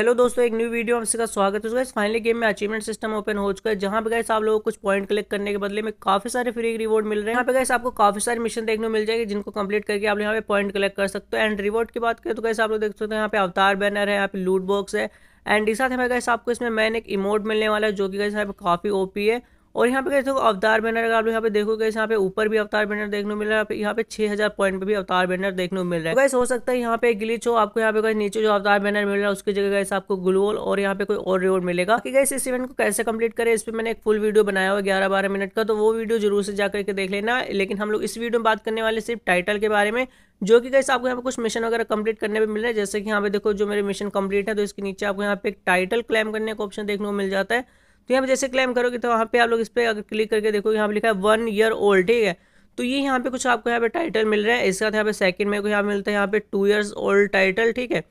hello दोस्तों एक new video में आपका स्वागत है फाइनली तो गेम में अचीवमेंट सिस्टम ओपन हो चुका है जहां पे गए आप लोगों को कुछ पॉइंट कलेक्ट करने के बदले में काफी सारे फ्री रिवॉर्ड मिल रहे हैं यहाँ पे गए आपको काफी सारे मिशन देखने को मिल जाएंगे जिनको कंप्लीट करके आप यहाँ पे पॉइंट कलेक्ट कर सकते हो एंड रिवॉर्ड की बात करें तो कैसे आप लोग देख सकते हो यहाँ पे अवतार बैनर है यहाँ पे लूट बॉक्स है एंड इस साथ हमें गैस आपको इसमें मैन एक इमोट मिलने वाला है जो कि कैसे यहाँ काफी ओपी है और यहाँ पे कैसे देखो अवतार बैनर अगर आप यहाँ पे देखो कैसे यहाँ पे ऊपर भी अवतार बैनर देखने को मिल रहा है यहाँ पे 6000 पॉइंट पे भी अवतार बैनर देखने को मिल रहा है कैसे हो सकता है यहाँ पे ग्लिच हो आपको यहाँ पे नीचे जो अवतार बैनर मिल रहा है उसकी जगह कैसे आपको ग्लोल और यहाँ पे कोई और रिवॉर्ड मिलेगा कि कैसे इस इवेंट को कैसे कम्प्लीट करें इस पर मैंने एक फुल वीडियो बनाया हुआ ग्यारह बारह मिनट का तो वो वीडियो जरूर से जाकर के देख लेना लेकिन हम लोग इस वीडियो में बात करने वाले सिर्फ टाइटल के बारे में जो कि कैसे आपको यहाँ पे कुछ मिशन वगैरह कंप्लीट करने पे मिल रहा है जैसे कि यहाँ पे देखो जो मेरे मिशन कंप्लीट है तो इसके नीचे आपको यहाँ पे एक टाइटल क्लेम करने का ऑप्शन देखने को मिल जाता है तो यहाँ पे जैसे क्लेम करोगे तो वहाँ पे आप लोग इस पर अगर क्लिक करके देखोगे यहाँ पे लिखा है वन ईयर ओल्ड ठीक है तो ये यहाँ पे कुछ आपको यहाँ पे टाइटल मिल रहा है इसके बाद यहाँ पे सेकंड मेरे को यहाँ मिलता है यहाँ पे टू ईयर्स ओल्ड टाइटल ठीक है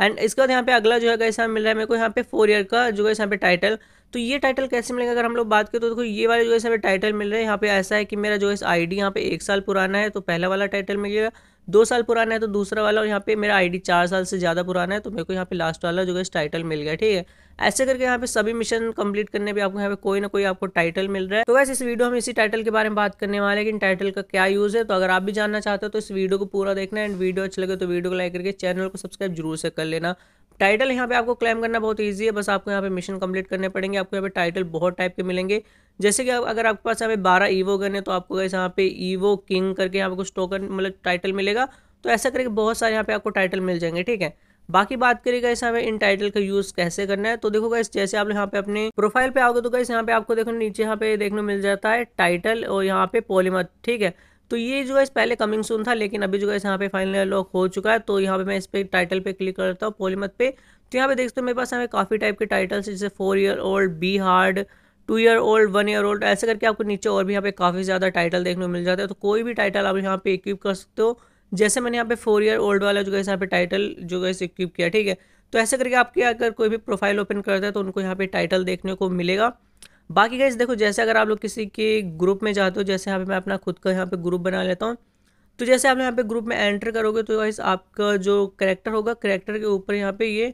एंड इसके बाद यहाँ पे अगला जो है गैस यहाँ मिल रहा है मेरे को यहाँ पे फोर ईयर का जो है यहाँ पे टाइटल तो ये टाइटल कैसे मिलेगा अगर हम लोग बात करें तो देखो ये वाले जो है यहाँ पे टाइटल मिल रहा है यहाँ पे ऐसा है कि मेरा जो है आई डी यहाँ पे एक साल पुराना है तो पहला वाला टाइटल मिलेगा दो साल पुराना है तो दूसरा वाला और यहाँ पे मेरा आईडी चार साल से ज़्यादा पुराना है तो मेरे को यहाँ पे लास्ट वाला जो है टाइटल मिल गया ठीक है ऐसे करके यहाँ पे सभी मिशन कंप्लीट करने पे आपको यहाँ पे कोई ना कोई आपको टाइटल मिल रहा है तो वैसे इस वीडियो हम इसी टाइटल के बारे में बात करने वाले कि टाइटल का क्या यूज़ है तो अगर आप भी जानना चाहते हो तो इस वीडियो को पूरा देखना एंड वीडियो अच्छा लगे तो वीडियो को लाइक करके चैनल को सब्सक्राइब जरूर से कर लेना टाइटल यहाँ पे आपको क्लेम करना बहुत ईजी है बस आपको यहाँ पे मिशन कंप्लीट करने पड़ेंगे आपको यहाँ पे टाइटल बहुत टाइप के मिलेंगे जैसे कि अगर आपके पास यहाँ पे बारह ईवो गन है तो आपको कैसे यहाँ पे ईवो किंग करके यहाँ पे कुछ टोकन मतलब टाइटल मिलेगा तो ऐसा करके बहुत सारे यहाँ पे आपको टाइटल मिल जाएंगे ठीक है बाकी बात करें गैस हमें इन टाइटल का यूज कैसे करना है तो देखो गैस जैसे आप यहाँ पे अपने प्रोफाइल पे आओगे तो गैस यहाँ पे आपको देखो नीचे यहाँ पे देखने मिल जाता है टाइटल और यहाँ पे पॉलीमर ठीक है तो ये जो है पहले कमिंग सुन था लेकिन अभी जो है यहाँ पे फाइनल लॉक हो चुका है तो यहाँ पे मैं इस पर टाइटल पे क्लिक करता हूँ पोलीमत पे तो यहाँ पे देखते हो मेरे पास हमें काफ़ी टाइप के टाइटल्स जैसे four year old be hard two year old one year old ऐसे करके आपको नीचे और भी यहाँ पे काफ़ी ज़्यादा टाइटल देखने को मिल जाता है तो कोई भी टाइटल आप यहाँ पे इक्विप कर सकते हो जैसे मैंने यहाँ पे फोर ईयर ओल्ड वाला जो है यहाँ पे टाइटल जो है इक्विप किया ठीक है तो ऐसे करके आपके अगर कोई भी प्रोफाइल ओपन करता है तो उनको यहाँ पे टाइटल देखने को मिलेगा बाकी गाइज देखो जैसे अगर आप लोग किसी के ग्रुप में जाते हो जैसे यहाँ पे मैं अपना खुद का यहाँ पे ग्रुप बना लेता हूँ तो जैसे आप यहाँ पे ग्रुप में एंटर करोगे तो गाइस आपका जो करेक्टर होगा करेक्टर के ऊपर यहाँ पे ये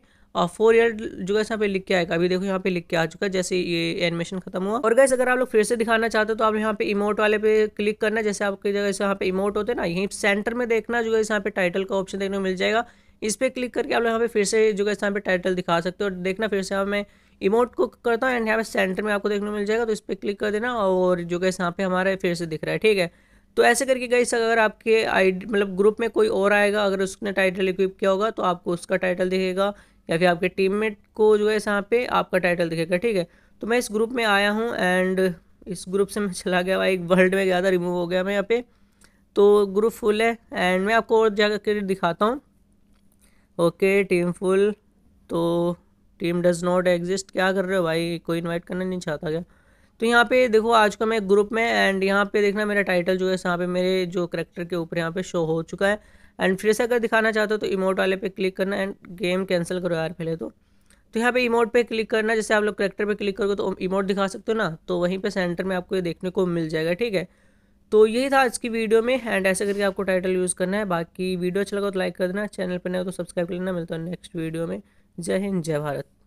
फोर ईयर जो गैस यहाँ पे लिख के आएगा अभी देखो यहाँ पे लिख के आ चुका है जैसे ये एनिमेशन खत्म हुआ और गैस अगर आप लोग फिर से दिखाना चाहते हो तो आप यहाँ पे इमोट वाले पे क्लिक करना जैसे आपके जगह से यहाँ पे इमोट होते ना यहीं सेंटर में देखना जो गैस यहाँ पे टाइटल का ऑप्शन देखने को मिल जाएगा इस पर क्लिक करके आप लोग यहाँ पे फिर से जो गैस यहाँ पे टाइटल दिखा सकते हो और देखना फिर से हमें इमोट को करता हूँ एंड यहाँ पे सेंटर में आपको देखने मिल जाएगा तो इस पर क्लिक कर देना और जो गैस यहाँ पे हमारा फिर से दिख रहा है ठीक है तो ऐसे करके गाइस अगर आपके आई मतलब ग्रुप में कोई और आएगा अगर उसने टाइटल इक्विप किया होगा तो आपको उसका टाइटल दिखेगा या फिर आपके मेट को जो है यहाँ पे आपका टाइटल दिखेगा ठीक है तो मैं इस ग्रुप में आया हूँ एंड इस ग्रुप से मैं चला गया एक वर्ल्ड में गया था रिमूव हो गया मैं यहाँ पे तो ग्रुप फुल है एंड मैं आपको और जाकर दिखाता हूँ ओके टीम फुल तो टीम डज नॉट एग्जिस्ट क्या कर रहे हो भाई कोई इन्वाइट करना नहीं चाहता क्या तो यहाँ पे देखो आज का मैं एक ग्रुप में एंड यहाँ पे देखना मेरा टाइटल जो है यहाँ पे मेरे जो करेक्टर के ऊपर यहाँ पे शो हो चुका है एंड फिर से अगर दिखाना चाहते हो तो इमोट वाले पे क्लिक करना एंड गेम कैंसिल करो यार पहले तो तो यहाँ पे इमोट पे क्लिक करना जैसे आप लोग करेक्टर पे क्लिक करोगे तो इमोट दिखा सकते हो ना तो वहीं पर सेंटर में आपको ये देखने को मिल जाएगा ठीक है तो यही था आज की वीडियो में एंड ऐसे करके आपको टाइटल यूज़ करना है बाकी वीडियो अच्छा लगा तो लाइक कर देना चैनल पर नहीं हो तो सब्सक्राइब कर लेना मिलता है नेक्स्ट वीडियो में जय हिंद जय भारत